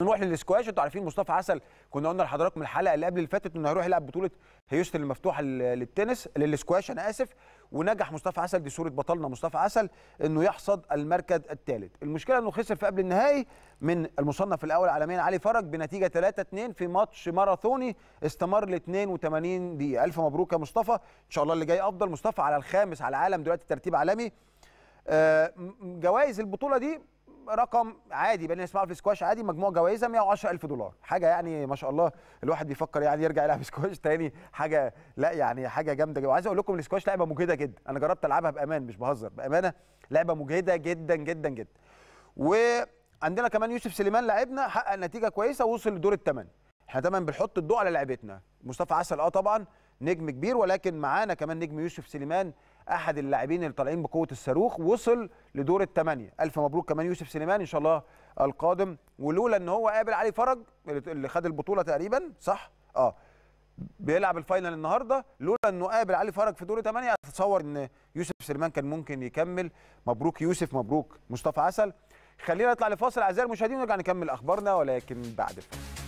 هنروح للسكواش انتوا عارفين مصطفى عسل كنا قلنا لحضراتكم الحلقه اللي قبل اللي فاتت انه هيروح يلعب بطوله هيوستن المفتوحه للتنس للسكواش انا اسف ونجح مصطفى عسل دي صوره بطلنا مصطفى عسل انه يحصد المركز الثالث المشكله انه خسر في قبل النهائي من المصنف الاول عالميا علي فرج بنتيجه 3 2 في ماتش ماراثوني استمر ل 82 دقيقه الف مبروك يا مصطفى ان شاء الله اللي جاي افضل مصطفى على الخامس على العالم دلوقتي ترتيب عالمي آه، جوائز البطوله دي رقم عادي بقى نسمعه في سكواش عادي مجموع جوائزها ألف دولار حاجه يعني ما شاء الله الواحد بيفكر يعني يرجع يلعب سكواش تاني حاجه لا يعني حاجه جامده وعايز اقول لكم السكواش لعبه مجهده جدا انا جربت العبها بامان مش بهزر بامانه لعبه مجهده جدا جدا جدا وعندنا كمان يوسف سليمان لعبنا حقق نتيجه كويسه ووصل لدور الثمان احنا دايما بنحط الضوء على لعبتنا مصطفى عسل اه طبعا نجم كبير ولكن معانا كمان نجم يوسف سليمان احد اللاعبين اللي طالعين بقوه الصاروخ وصل لدور الثمانيه الف مبروك كمان يوسف سليمان ان شاء الله القادم ولولا ان هو قابل علي فرج اللي خد البطوله تقريبا صح اه بيلعب الفاينل النهارده لولا انه قابل علي فرج في دور الثمانيه اتصور ان يوسف سليمان كان ممكن يكمل مبروك يوسف مبروك مصطفى عسل خلينا نطلع لفاصل اعزائي المشاهدين ونرجع نكمل اخبارنا ولكن بعد الفاصل